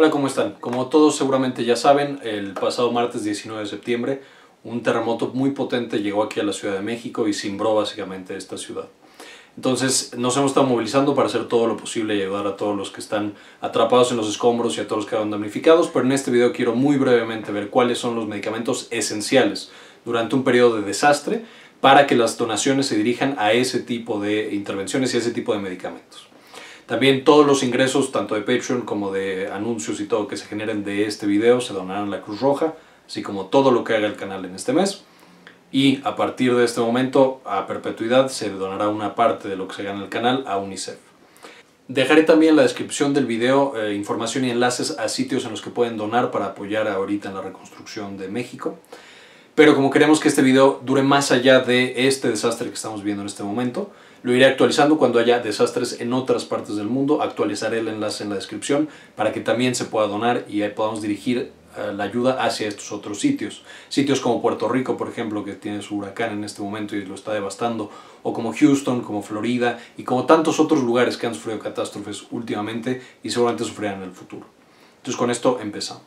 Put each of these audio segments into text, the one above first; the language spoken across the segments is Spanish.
Hola, ¿cómo están? Como todos seguramente ya saben, el pasado martes 19 de septiembre un terremoto muy potente llegó aquí a la Ciudad de México y cimbró básicamente esta ciudad. Entonces nos hemos estado movilizando para hacer todo lo posible y ayudar a todos los que están atrapados en los escombros y a todos los que quedaron damnificados, pero en este video quiero muy brevemente ver cuáles son los medicamentos esenciales durante un periodo de desastre para que las donaciones se dirijan a ese tipo de intervenciones y a ese tipo de medicamentos. También todos los ingresos, tanto de Patreon como de anuncios y todo que se generen de este video, se donarán a la Cruz Roja, así como todo lo que haga el canal en este mes. Y a partir de este momento, a perpetuidad, se donará una parte de lo que se gana el canal a UNICEF. Dejaré también en la descripción del video eh, información y enlaces a sitios en los que pueden donar para apoyar ahorita en la reconstrucción de México. Pero como queremos que este video dure más allá de este desastre que estamos viendo en este momento, lo iré actualizando cuando haya desastres en otras partes del mundo. Actualizaré el enlace en la descripción para que también se pueda donar y podamos dirigir eh, la ayuda hacia estos otros sitios. Sitios como Puerto Rico, por ejemplo, que tiene su huracán en este momento y lo está devastando, o como Houston, como Florida y como tantos otros lugares que han sufrido catástrofes últimamente y seguramente sufrirán en el futuro. Entonces con esto empezamos.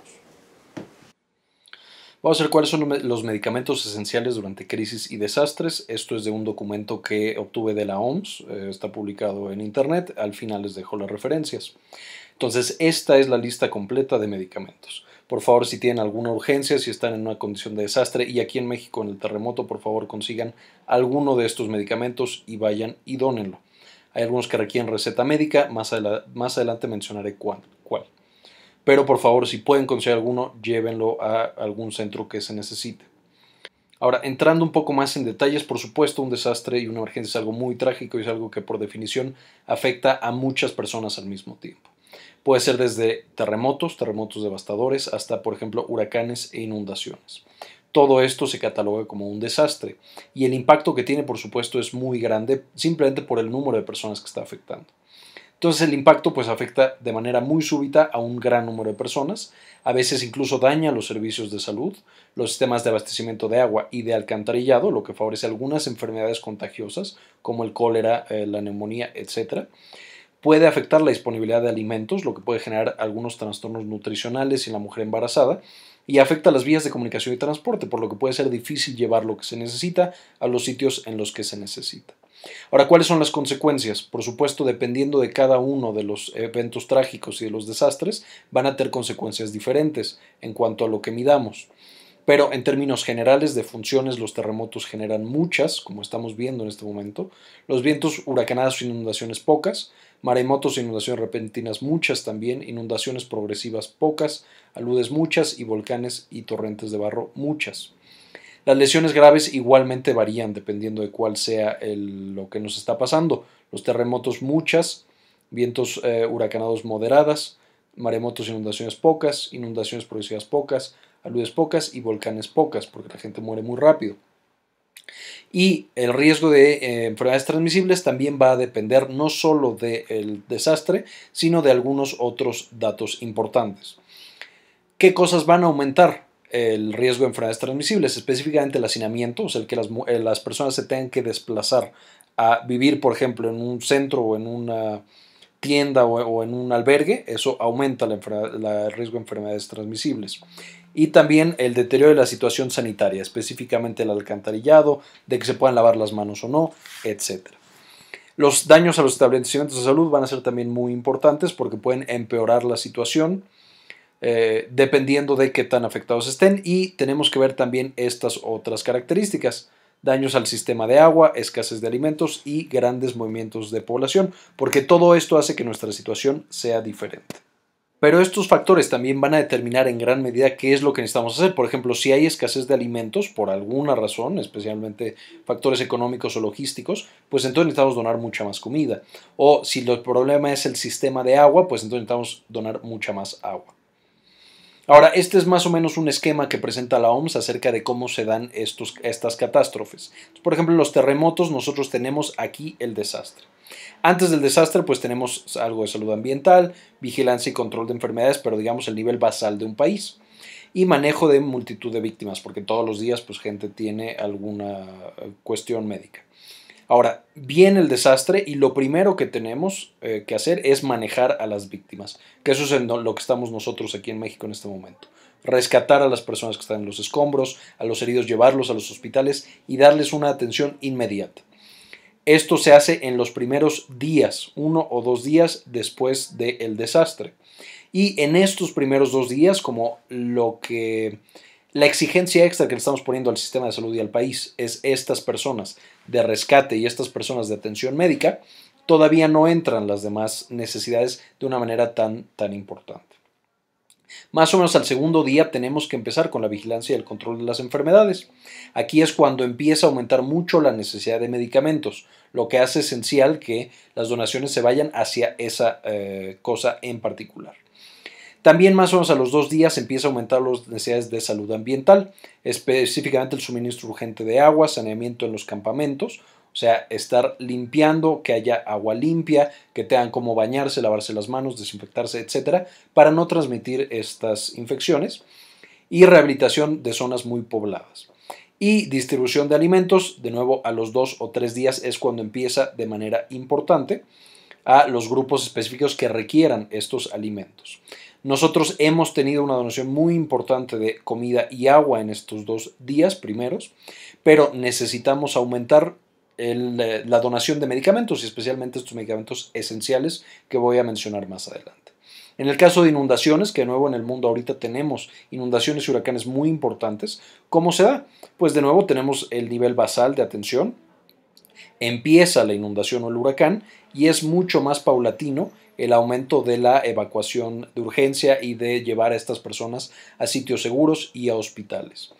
Vamos a ver cuáles son los medicamentos esenciales durante crisis y desastres. Esto es de un documento que obtuve de la OMS, eh, está publicado en Internet, al final les dejo las referencias. Entonces, esta es la lista completa de medicamentos. Por favor, si tienen alguna urgencia, si están en una condición de desastre y aquí en México en el terremoto, por favor consigan alguno de estos medicamentos y vayan y dónenlo. Hay algunos que requieren receta médica, más, más adelante mencionaré cuándo pero por favor, si pueden conseguir alguno, llévenlo a algún centro que se necesite. Ahora, entrando un poco más en detalles, por supuesto, un desastre y una emergencia es algo muy trágico y es algo que por definición afecta a muchas personas al mismo tiempo. Puede ser desde terremotos, terremotos devastadores, hasta, por ejemplo, huracanes e inundaciones. Todo esto se cataloga como un desastre y el impacto que tiene, por supuesto, es muy grande simplemente por el número de personas que está afectando. Entonces el impacto pues afecta de manera muy súbita a un gran número de personas, a veces incluso daña los servicios de salud, los sistemas de abastecimiento de agua y de alcantarillado, lo que favorece algunas enfermedades contagiosas como el cólera, eh, la neumonía, etc. Puede afectar la disponibilidad de alimentos, lo que puede generar algunos trastornos nutricionales en la mujer embarazada y afecta las vías de comunicación y transporte, por lo que puede ser difícil llevar lo que se necesita a los sitios en los que se necesita. Ahora, ¿cuáles son las consecuencias? Por supuesto, dependiendo de cada uno de los eventos trágicos y de los desastres, van a tener consecuencias diferentes en cuanto a lo que midamos. Pero en términos generales de funciones, los terremotos generan muchas, como estamos viendo en este momento. Los vientos huracanados, inundaciones pocas. Maremotos e inundaciones repentinas muchas también. Inundaciones progresivas pocas. Aludes muchas. Y volcanes y torrentes de barro muchas. Las lesiones graves igualmente varían dependiendo de cuál sea lo que nos está pasando. Los terremotos muchas. Vientos eh, huracanados moderadas. Maremotos, inundaciones pocas. Inundaciones progresivas pocas aludes pocas y volcanes pocas, porque la gente muere muy rápido. Y el riesgo de eh, enfermedades transmisibles también va a depender no solo del desastre, sino de algunos otros datos importantes. ¿Qué cosas van a aumentar el riesgo de enfermedades transmisibles? Específicamente el hacinamiento, o sea, el que las, eh, personas se tengan que desplazar a vivir, por ejemplo, en un centro o en una tienda o, en un albergue, eso aumenta el riesgo de enfermedades transmisibles y también el deterioro de la situación sanitaria, específicamente el alcantarillado, de que se puedan lavar las manos o no, etc. Los daños a los establecimientos de salud van a ser también muy importantes porque pueden empeorar la situación eh, dependiendo de qué tan afectados estén y tenemos que ver también estas otras características daños al sistema de agua, escasez de alimentos y grandes movimientos de población, porque todo esto hace que nuestra situación sea diferente. Pero estos factores también van a determinar en gran medida qué es lo que necesitamos hacer. Por ejemplo, si hay escasez de alimentos por alguna razón, especialmente factores económicos o logísticos, pues entonces necesitamos donar mucha más comida. O si el problema es el sistema de agua, pues entonces necesitamos donar mucha más agua. Ahora, este es más o menos un esquema que presenta la OMS acerca de cómo se dan estas catástrofes. Por ejemplo, los terremotos, nosotros tenemos aquí el desastre. Antes del desastre, pues tenemos algo de salud ambiental, vigilancia y control de enfermedades, pero digamos el nivel basal de un país. Y manejo de multitud de víctimas, porque todos los días pues gente tiene alguna eh, cuestión médica. Ahora, viene el desastre y lo primero que tenemos eh, que hacer es manejar a las víctimas, que eso es lo que estamos nosotros aquí en México en este momento. Rescatar a las personas que están en los escombros, a los heridos, llevarlos a los hospitales y darles una atención inmediata. Esto se hace en los primeros días, uno o dos días después del desastre. Y en estos primeros dos días, como lo que la exigencia extra que le estamos poniendo al sistema de salud y al país es estas personas de rescate y estas personas de atención médica, todavía no entran las demás necesidades de una manera tan, tan importante. Más o menos al segundo día tenemos que empezar con la vigilancia y el control de las enfermedades. Aquí es cuando empieza a aumentar mucho la necesidad de medicamentos, lo que hace esencial que las donaciones se vayan hacia esa eh, cosa en particular. También más o menos a los dos días empieza a aumentar las necesidades de salud ambiental, específicamente el suministro urgente de agua, saneamiento en los campamentos, o sea, estar limpiando, que haya agua limpia, que tengan cómo bañarse, lavarse las manos, desinfectarse, etcétera, para no transmitir estas infecciones. Y rehabilitación de zonas muy pobladas. Y distribución de alimentos, de nuevo a los dos o tres días es cuando empieza de manera importante a los grupos específicos que requieran estos alimentos. Nosotros hemos tenido una donación muy importante de comida y agua en estos dos días primeros, pero necesitamos aumentar eh, la donación de medicamentos y especialmente estos medicamentos esenciales que voy a mencionar más adelante. En el caso de inundaciones, que de nuevo en el mundo ahorita tenemos inundaciones y huracanes muy importantes, ¿cómo se da? Pues de nuevo tenemos el nivel basal de atención, empieza la inundación o el huracán y es mucho más paulatino el aumento de la evacuación de urgencia y de llevar a estas personas a sitios seguros y a hospitales.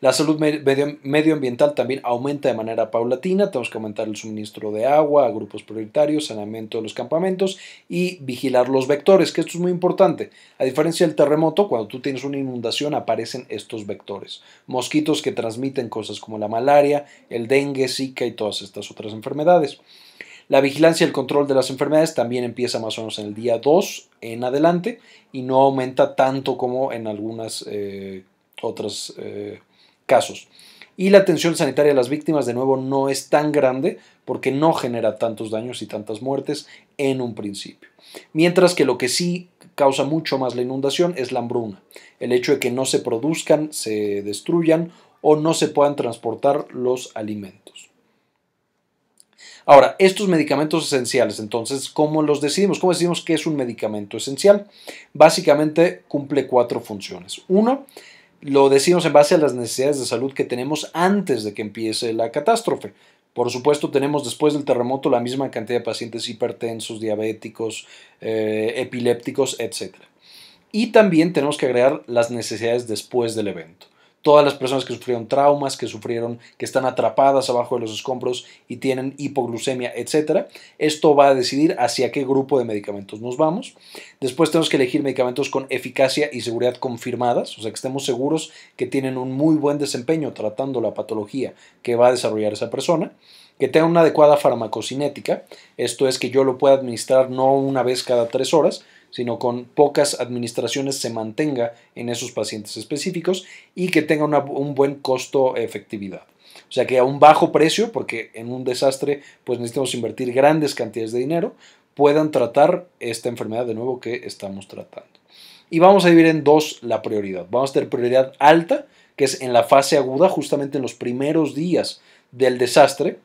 La salud medioambiental también aumenta de manera paulatina. Tenemos que aumentar el suministro de agua a grupos prioritarios, saneamiento de los campamentos y vigilar los vectores, que esto es muy importante. A diferencia del terremoto, cuando tú tienes una inundación aparecen estos vectores. Mosquitos que transmiten cosas como la malaria, el dengue, zika y todas estas otras enfermedades. La vigilancia y el control de las enfermedades también empieza más o menos en el día 2 en adelante y no aumenta tanto como en algunos eh, otros eh, casos. Y la atención sanitaria a las víctimas, de nuevo, no es tan grande porque no genera tantos daños y tantas muertes en un principio. Mientras que lo que sí causa mucho más la inundación es la hambruna, el hecho de que no se produzcan, se destruyan o no se puedan transportar los alimentos. Ahora, estos medicamentos esenciales, entonces, ¿cómo los decidimos? ¿Cómo decidimos que es un medicamento esencial? Básicamente cumple cuatro funciones. Uno, lo decimos en base a las necesidades de salud que tenemos antes de que empiece la catástrofe. Por supuesto, tenemos después del terremoto la misma cantidad de pacientes hipertensos, diabéticos, eh, epilépticos, etc. Y también tenemos que agregar las necesidades después del evento todas las personas que sufrieron traumas, que sufrieron, que están atrapadas abajo de los escombros y tienen hipoglucemia, etcétera. Esto va a decidir hacia qué grupo de medicamentos nos vamos. Después tenemos que elegir medicamentos con eficacia y seguridad confirmadas, o sea, que estemos seguros que tienen un muy buen desempeño tratando la patología que va a desarrollar esa persona que tenga una adecuada farmacocinética, esto es que yo lo pueda administrar no una vez cada tres horas, sino con pocas administraciones se mantenga en esos pacientes específicos y que tenga un buen costo-efectividad. O sea que a un bajo precio, porque en un desastre pues necesitamos invertir grandes cantidades de dinero, puedan tratar esta enfermedad de nuevo que estamos tratando. Y vamos a dividir en dos la prioridad. Vamos a tener prioridad alta, que es en la fase aguda, justamente en los primeros días del desastre,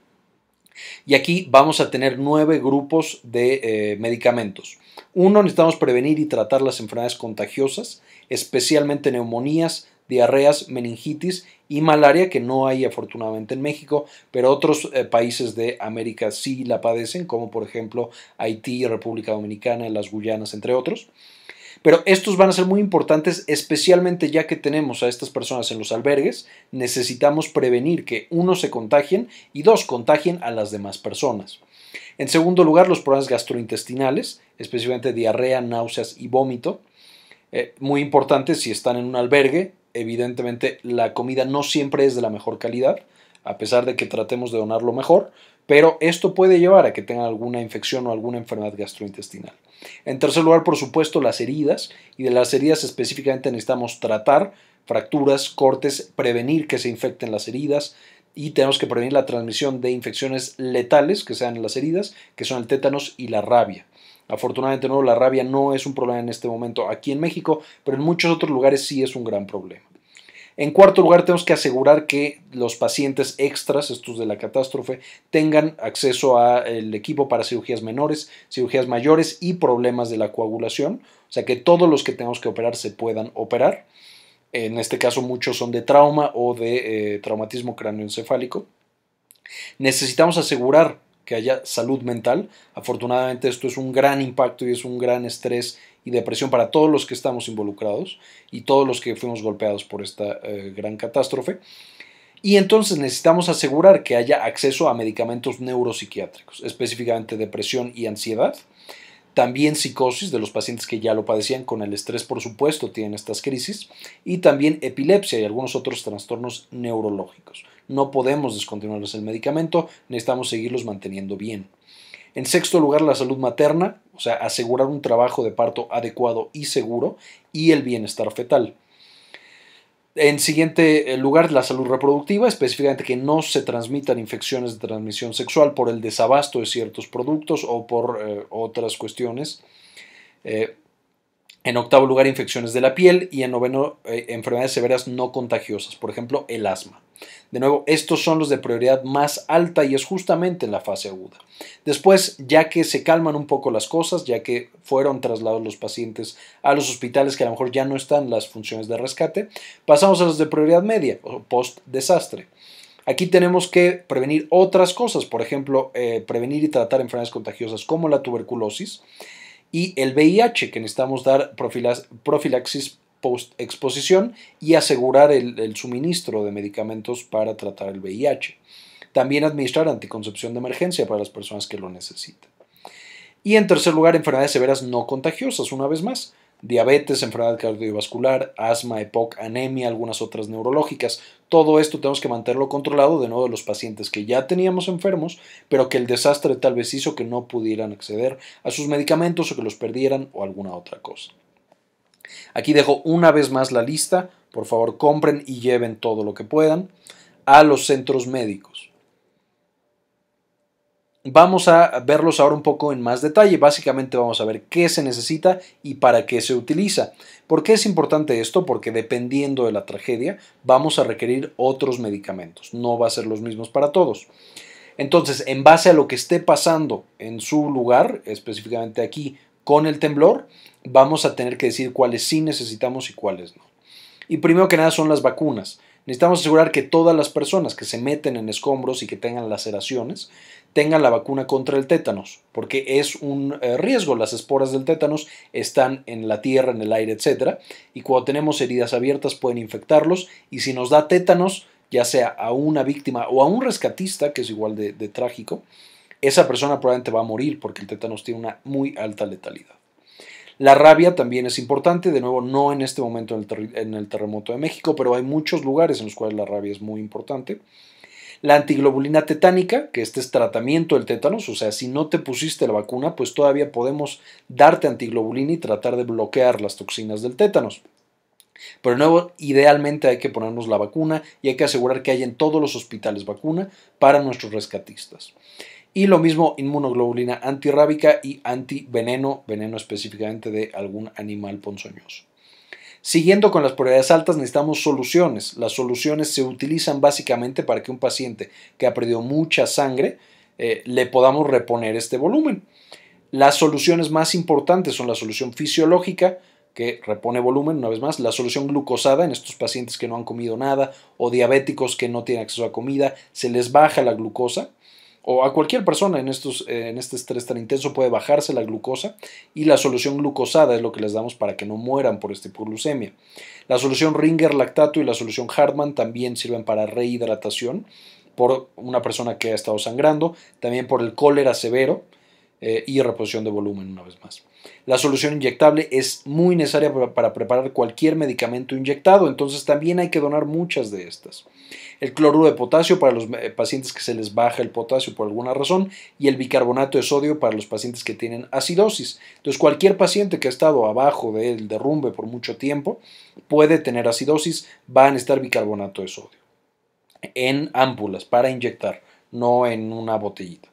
y aquí vamos a tener nueve grupos de eh, medicamentos. Uno, necesitamos prevenir y tratar las enfermedades contagiosas, especialmente neumonías, diarreas, meningitis y malaria, que no hay afortunadamente en México, pero otros eh, países de América sí la padecen, como por ejemplo Haití, República Dominicana, las Guyanas, entre otros. Pero estos van a ser muy importantes, especialmente ya que tenemos a estas personas en los albergues. Necesitamos prevenir que uno se contagien y dos contagien a las demás personas. En segundo lugar, los problemas gastrointestinales, especialmente diarrea, náuseas y vómito. Eh, muy importante si están en un albergue, evidentemente la comida no siempre es de la mejor calidad a pesar de que tratemos de donarlo mejor, pero esto puede llevar a que tengan alguna infección o alguna enfermedad gastrointestinal. En tercer lugar, por supuesto, las heridas, y de las heridas específicamente necesitamos tratar fracturas, cortes, prevenir que se infecten las heridas, y tenemos que prevenir la transmisión de infecciones letales que sean las heridas, que son el tétanos y la rabia. Afortunadamente, no, la rabia no es un problema en este momento aquí en México, pero en muchos otros lugares sí es un gran problema. En cuarto lugar, tenemos que asegurar que los pacientes extras, estos de la catástrofe, tengan acceso al equipo para cirugías menores, cirugías mayores y problemas de la coagulación. O sea, que todos los que tenemos que operar se puedan operar. En este caso, muchos son de trauma o de eh, traumatismo cráneoencefálico. Necesitamos asegurar que haya salud mental. Afortunadamente esto es un gran impacto y es un gran estrés y depresión para todos los que estamos involucrados y todos los que fuimos golpeados por esta eh, gran catástrofe. Y entonces necesitamos asegurar que haya acceso a medicamentos neuropsiquiátricos, específicamente depresión y ansiedad. También psicosis de los pacientes que ya lo padecían con el estrés, por supuesto, tienen estas crisis. Y también epilepsia y algunos otros trastornos neurológicos. No podemos descontinuarles el medicamento, necesitamos seguirlos manteniendo bien. En sexto lugar, la salud materna, o sea, asegurar un trabajo de parto adecuado y seguro y el bienestar fetal. En siguiente eh, lugar, la salud reproductiva, específicamente que no se transmitan infecciones de transmisión sexual por el desabasto de ciertos productos o por eh, otras cuestiones. Eh, en octavo lugar, infecciones de la piel y en noveno, eh, enfermedades severas no contagiosas, por ejemplo, el asma. De nuevo, estos son los de prioridad más alta y es justamente en la fase aguda. Después, ya que se calman un poco las cosas, ya que fueron trasladados los pacientes a los hospitales que a lo mejor ya no están las funciones de rescate, pasamos a los de prioridad media o post-desastre. Aquí tenemos que prevenir otras cosas, por ejemplo, eh, prevenir y tratar enfermedades contagiosas como la tuberculosis y el VIH, que necesitamos dar profilaxis post-exposición y asegurar el, suministro de medicamentos para tratar el VIH. También administrar anticoncepción de emergencia para las personas que lo necesitan. Y en tercer lugar, enfermedades severas no contagiosas, una vez más. Diabetes, enfermedad cardiovascular, asma, EPOC, anemia, algunas otras neurológicas todo esto tenemos que mantenerlo controlado de nuevo de los pacientes que ya teníamos enfermos, pero que el desastre tal vez hizo que no pudieran acceder a sus medicamentos o que los perdieran o alguna otra cosa. Aquí dejo una vez más la lista, por favor compren y lleven todo lo que puedan a los centros médicos. Vamos a verlos ahora un poco en más detalle. Básicamente vamos a ver qué se necesita y para qué se utiliza. ¿Por qué es importante esto? Porque dependiendo de la tragedia vamos a requerir otros medicamentos. No va a ser los mismos para todos. Entonces, en base a lo que esté pasando en su lugar, específicamente aquí con el temblor, vamos a tener que decir cuáles sí necesitamos y cuáles no. Y primero que nada son las vacunas. Necesitamos asegurar que todas las personas que se meten en escombros y que tengan laceraciones tengan la vacuna contra el tétanos, porque es un eh, riesgo. Las esporas del tétanos están en la tierra, en el aire, etc. Y cuando tenemos heridas abiertas pueden infectarlos y si nos da tétanos, ya sea a una víctima o a un rescatista, que es igual de, trágico, esa persona probablemente va a morir porque el tétanos tiene una muy alta letalidad. La rabia también es importante, de nuevo, no en este momento en el terremoto de México, pero hay muchos lugares en los cuales la rabia es muy importante. La antiglobulina tetánica, que este es tratamiento del tétanos, o sea, si no te pusiste la vacuna, pues todavía podemos darte antiglobulina y tratar de bloquear las toxinas del tétanos. Pero nuevo, idealmente hay que ponernos la vacuna y hay que asegurar que hay en todos los hospitales vacuna para nuestros rescatistas. Y lo mismo inmunoglobulina antirrábica y antiveneno, veneno específicamente de algún animal ponzoñoso. Siguiendo con las probabilidades altas necesitamos soluciones. Las soluciones se utilizan básicamente para que un paciente que ha perdido mucha sangre eh, le podamos reponer este volumen. Las soluciones más importantes son la solución fisiológica, que repone volumen, una vez más, la solución glucosada en estos pacientes que no han comido nada o diabéticos que no tienen acceso a comida, se les baja la glucosa o a cualquier persona en, estos, eh, en este estrés tan intenso puede bajarse la glucosa y la solución glucosada es lo que les damos para que no mueran por este hipoglucemia. La solución Ringer lactato y la solución Hartman también sirven para rehidratación por una persona que ha estado sangrando, también por el cólera severo eh, y reposición de volumen una vez más. La solución inyectable es muy necesaria para preparar cualquier medicamento inyectado, entonces también hay que donar muchas de estas el cloruro de potasio para los eh, pacientes que se les baja el potasio por alguna razón y el bicarbonato de sodio para los pacientes que tienen acidosis. Entonces, cualquier paciente que ha estado abajo del derrumbe por mucho tiempo puede tener acidosis, va a necesitar bicarbonato de sodio en ámpulas para inyectar, no en una botellita.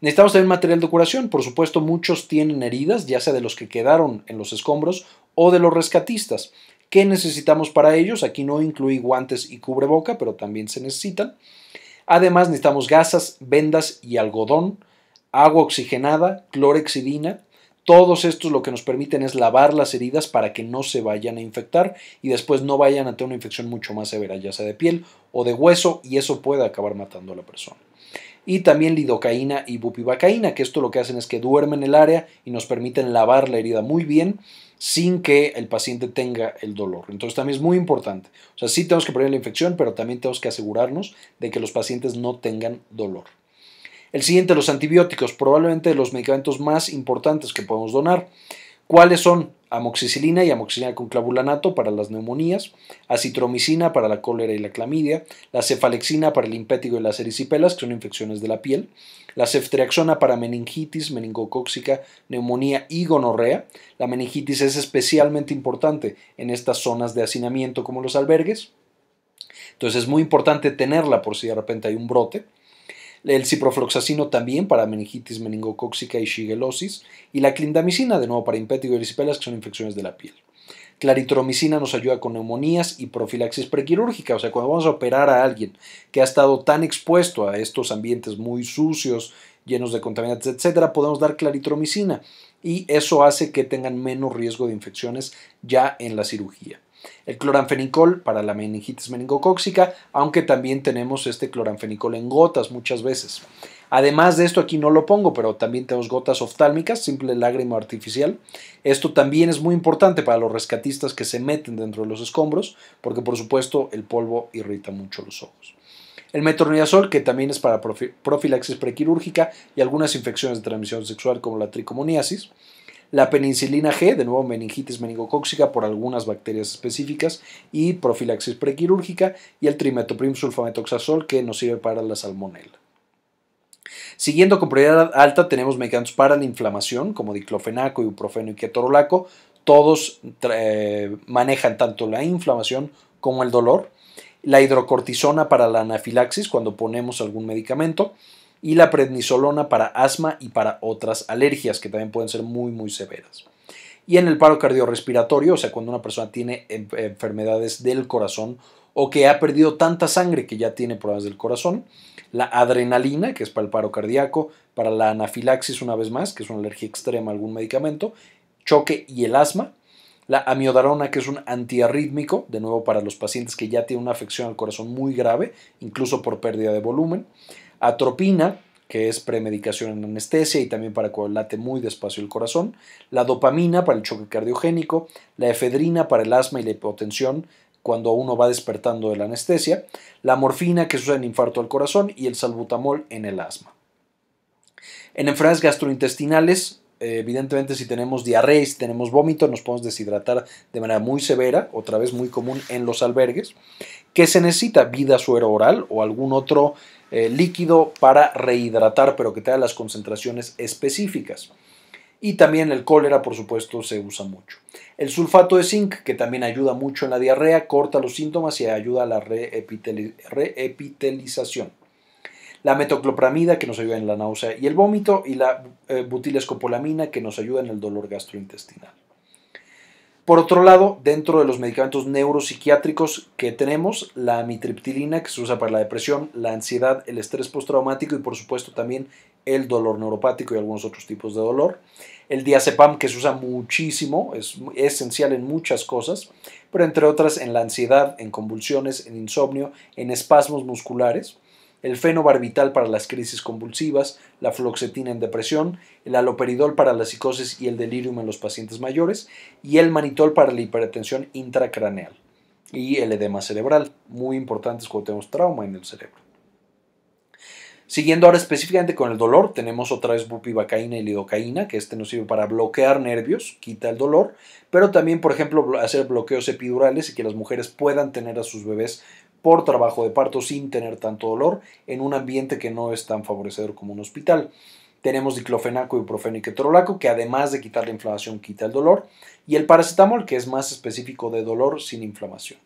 Necesitamos también material de curación. Por supuesto, muchos tienen heridas, ya sea de los que quedaron en los escombros o de los rescatistas. ¿Qué necesitamos para ellos? Aquí no incluí guantes y cubreboca, pero también se necesitan. Además necesitamos gasas, vendas y algodón, agua oxigenada, clorexidina. Todos estos lo que nos permiten es lavar las heridas para que no se vayan a infectar y después no vayan a tener una infección mucho más severa, ya sea de piel o de hueso, y eso puede acabar matando a la persona y también lidocaína y bupivacaína, que esto lo que hacen es que duermen el área y nos permiten lavar la herida muy bien sin que el paciente tenga el dolor. Entonces también es muy importante. O sea, sí tenemos que prevenir la infección, pero también tenemos que asegurarnos de que los pacientes no tengan dolor. El siguiente, los antibióticos, probablemente los medicamentos más importantes que podemos donar. ¿Cuáles son? amoxicilina y amoxicilina con clavulanato para las neumonías, acitromicina para la cólera y la clamidia, la cefalexina para el impétigo y las erisipelas que son infecciones de la piel, la ceftriaxona para meningitis, meningocóxica, neumonía y gonorrea. La meningitis es especialmente importante en estas zonas de hacinamiento como los albergues. Entonces es muy importante tenerla por si de repente hay un brote el ciprofloxacino también para meningitis meningocóxica y shigelosis, y la clindamicina de nuevo para impétigo y erisipelas que son infecciones de la piel. Claritromicina nos ayuda con neumonías y profilaxis prequirúrgica, o sea, cuando vamos a operar a alguien que ha estado tan expuesto a estos ambientes muy sucios, llenos de contaminantes, etcétera, podemos dar claritromicina y eso hace que tengan menos riesgo de infecciones ya en la cirugía. El cloranfenicol para la meningitis meningocóxica, aunque también tenemos este cloranfenicol en gotas muchas veces. Además de esto, aquí no lo pongo, pero también tenemos gotas oftálmicas, simple lágrima artificial. Esto también es muy importante para los rescatistas que se meten dentro de los escombros, porque por supuesto el polvo irrita mucho los ojos. El metronidazol, que también es para profilaxis prequirúrgica y algunas infecciones de transmisión sexual como la tricomoniasis la penicilina G, de nuevo meningitis meningocóxica por algunas bacterias específicas y profilaxis prequirúrgica y el trimetoprim sulfametoxazol que nos sirve para la salmonella. Siguiendo con prioridad alta tenemos medicamentos para la inflamación como diclofenaco, ibuprofeno y ketorolaco. Todos eh, manejan tanto la inflamación como el dolor. La hidrocortisona para la anafilaxis cuando ponemos algún medicamento y la prednisolona para asma y para otras alergias que también pueden ser muy, muy severas. Y en el paro cardiorrespiratorio, o sea, cuando una persona tiene enfermedades del corazón o que ha perdido tanta sangre que ya tiene problemas del corazón, la adrenalina, que es para el paro cardíaco, para la anafilaxis una vez más, que es una alergia extrema a algún medicamento, choque y el asma, la amiodarona, que es un antiarrítmico, de nuevo para los pacientes que ya tienen una afección al corazón muy grave, incluso por pérdida de volumen, Atropina, que es premedicación en anestesia y también para cuando late muy despacio el corazón, la dopamina para el choque cardiogénico, la efedrina para el asma y la hipotensión cuando uno va despertando de la anestesia, la morfina que se usa en infarto al corazón y el salbutamol en el asma. En enfermedades gastrointestinales, eh, evidentemente si tenemos diarrea y si tenemos vómito nos podemos deshidratar de manera muy severa, otra vez muy común en los albergues. ¿Qué se necesita? Vida suero oral o algún otro eh, líquido para rehidratar, pero que tenga las concentraciones específicas. Y también el cólera, por supuesto, se usa mucho. El sulfato de zinc, que también ayuda mucho en la diarrea, corta los síntomas y ayuda a la reepitelización. la metoclopramida, que nos ayuda en la náusea y el vómito, y la eh, butilescopolamina, que nos ayuda en el dolor gastrointestinal. Por otro lado, dentro de los medicamentos neuropsiquiátricos que tenemos, la amitriptilina que se usa para la depresión, la ansiedad, el estrés postraumático y por supuesto también el dolor neuropático y algunos otros tipos de dolor. El diazepam que se usa muchísimo, es esencial en muchas cosas, pero entre otras en la ansiedad, en convulsiones, en insomnio, en espasmos musculares el fenobarbital para las crisis convulsivas, la fluoxetina en depresión, el aloperidol para la psicosis y el delirium en los pacientes mayores y el manitol para la hipertensión intracraneal y el edema cerebral, muy importantes cuando tenemos trauma en el cerebro. Siguiendo ahora específicamente con el dolor, tenemos otra vez bupivacaína y lidocaína, que este nos sirve para bloquear nervios, quita el dolor, pero también, por ejemplo, hacer bloqueos epidurales y que las mujeres puedan tener a sus bebés por trabajo de parto sin tener tanto dolor en un ambiente que no es tan favorecedor como un hospital. Tenemos diclofenaco, ibuprofeno y ketorolaco, que además de quitar la inflamación, quita el dolor. Y el paracetamol, que es más específico de dolor sin inflamación.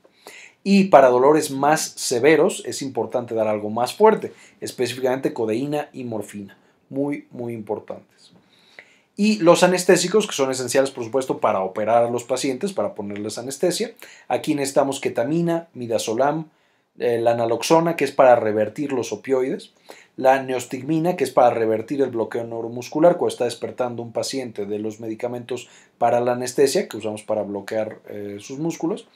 Y para dolores más severos es importante dar algo más fuerte, específicamente codeína y morfina. Muy, muy importantes. Y los anestésicos, que son esenciales, por supuesto, para operar a los pacientes, para ponerles anestesia. Aquí necesitamos ketamina, midazolam, eh, la naloxona, que es para revertir los opioides, la neostigmina, que es para revertir el bloqueo neuromuscular, cuando está despertando un paciente de los medicamentos para la anestesia, que usamos para bloquear eh, sus músculos,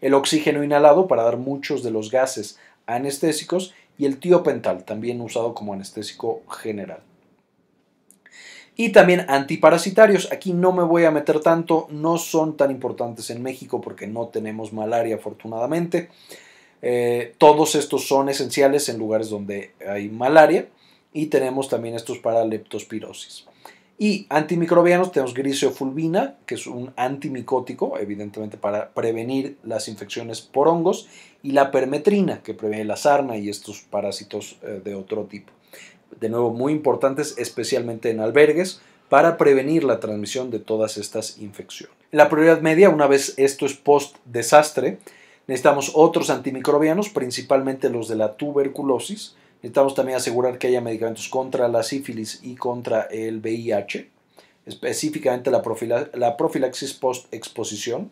el oxígeno inhalado para dar muchos de los gases anestésicos y el tiopental, también usado como anestésico general. Y también antiparasitarios. Aquí no me voy a meter tanto, no son tan importantes en México porque no tenemos malaria afortunadamente. Eh, todos estos son esenciales en lugares donde hay malaria y tenemos también estos para leptospirosis. Y antimicrobianos tenemos griseofulvina, que es un antimicótico, evidentemente para prevenir las infecciones por hongos, y la permetrina, que previene la sarna y estos parásitos eh, de otro tipo. De nuevo, muy importantes, especialmente en albergues, para prevenir la transmisión de todas estas infecciones. La prioridad media, una vez esto es post-desastre, Necesitamos otros antimicrobianos, principalmente los de la tuberculosis. Necesitamos también asegurar que haya medicamentos contra la sífilis y contra el VIH, específicamente la, profilaxis post-exposición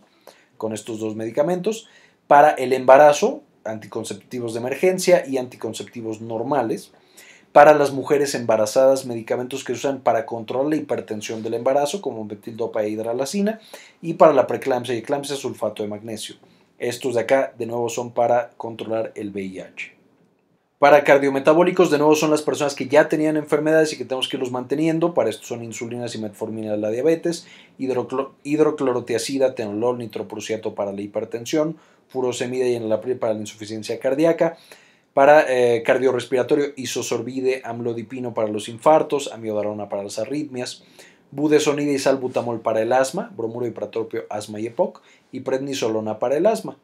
con estos dos medicamentos. Para el embarazo, anticonceptivos de emergencia y anticonceptivos normales. Para las mujeres embarazadas, medicamentos que se usan para controlar la hipertensión del embarazo, como metildopa e hidralacina, y para la preeclampsia y eclampsia, sulfato de magnesio. Estos de acá, de nuevo, son para controlar el VIH. Para cardiometabólicos, de nuevo, son las personas que ya tenían enfermedades y que tenemos que irlos manteniendo. Para esto son insulinas y metformina de la diabetes, hidroclorotiazida, hidroclorotiacida, tenolol, nitroprusiato para la hipertensión, furosemida y enalapril para la insuficiencia cardíaca. Para eh, cardiorrespiratorio, isosorbide, amlodipino para los infartos, amiodarona para las arritmias budesonida y salbutamol para el asma, bromuro y pratropio, asma y EPOC, y prednisolona para el asma.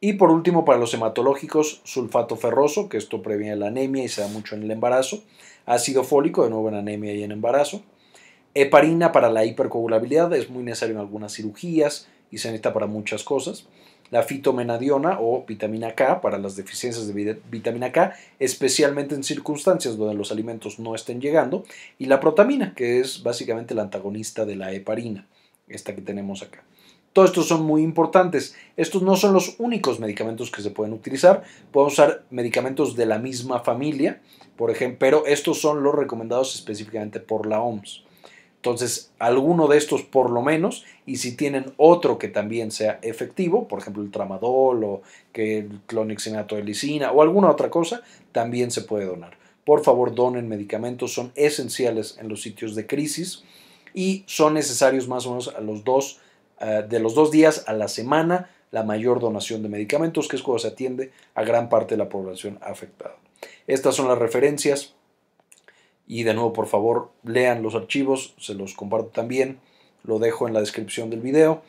Y por último, para los hematológicos, sulfato ferroso, que esto previene la anemia y se da mucho en el embarazo. Ácido fólico, de nuevo en anemia y en embarazo. Heparina para la hipercoagulabilidad, es muy necesario en algunas cirugías y se necesita para muchas cosas. La fitomenadiona o vitamina K para las deficiencias de vitamina K, especialmente en circunstancias donde los alimentos no estén llegando. Y la protamina, que es básicamente el antagonista de la heparina, esta que tenemos acá. Todos estos son muy importantes. Estos no son los únicos medicamentos que se pueden utilizar. Pueden usar medicamentos de la misma familia, por ejemplo, pero estos son los recomendados específicamente por la OMS. Entonces, alguno de estos por lo menos, y si tienen otro que también sea efectivo, por ejemplo el tramadol o que el clonixinato de lisina o alguna otra cosa, también se puede donar. Por favor, donen medicamentos, son esenciales en los sitios de crisis y son necesarios más o menos a los dos eh, de los dos días a la semana la mayor donación de medicamentos, que es cuando se atiende a gran parte de la población afectada. Estas son las referencias y de nuevo por favor lean los archivos, se los comparto también, lo dejo en la descripción del video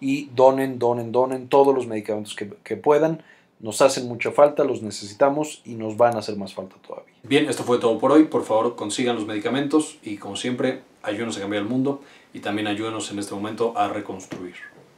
y donen, donen, donen todos los medicamentos que, que puedan. Nos hacen mucha falta, los necesitamos y nos van a hacer más falta todavía. Bien, esto fue todo por hoy. Por favor, consigan los medicamentos y como siempre, ayúdenos a cambiar el mundo y también ayúdenos en este momento a reconstruir.